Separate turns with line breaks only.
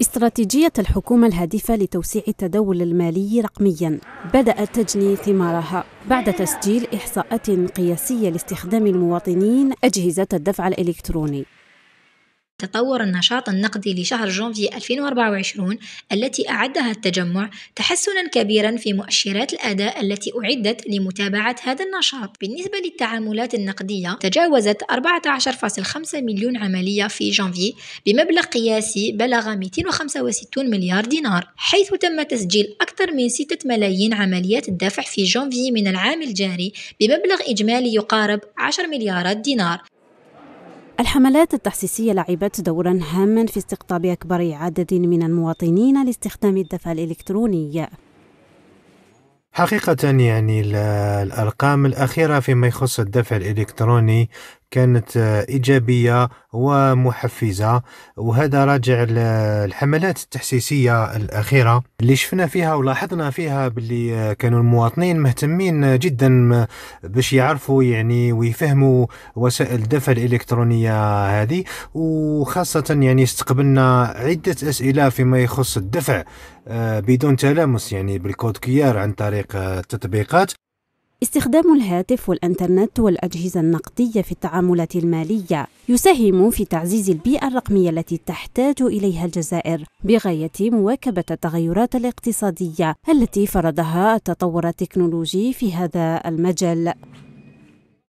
استراتيجية الحكومة الهادفة لتوسيع التداول المالي رقميا بدأت تجني ثمارها بعد تسجيل إحصاءات قياسية لاستخدام المواطنين أجهزة الدفع الإلكتروني
تطور النشاط النقدي لشهر جونفي 2024 التي أعدها التجمع تحسنا كبيرا في مؤشرات الأداء التي أعدت لمتابعة هذا النشاط بالنسبة للتعاملات النقدية تجاوزت 14.5 مليون عملية في جانفي بمبلغ قياسي بلغ 265 مليار دينار حيث تم تسجيل أكثر من 6 ملايين عمليات الدفع في جانفي من العام الجاري بمبلغ إجمالي يقارب 10
مليارات دينار الحملات التحسيسية لعبت دورا هاما في استقطاب أكبر عدد من المواطنين لاستخدام الدفع الإلكتروني
حقيقة يعني الأرقام الأخيرة فيما يخص الدفع الإلكتروني كانت إيجابية ومحفزة وهذا راجع الحملات التحسيسية الأخيرة اللي شفنا فيها ولاحظنا فيها باللي كانوا المواطنين مهتمين جدا باش يعرفوا يعني ويفهموا وسائل الدفع الإلكترونية هذه وخاصة يعني استقبلنا عدة أسئلة فيما يخص الدفع آه، بدون تلامس يعني بالكود كيار عن طريق التطبيقات استخدام الهاتف والإنترنت والأجهزة
النقدية في التعاملات المالية يساهم في تعزيز البيئة الرقمية التي تحتاج إليها الجزائر بغاية مواكبة التغيرات الاقتصادية التي فرضها التطور التكنولوجي في هذا المجال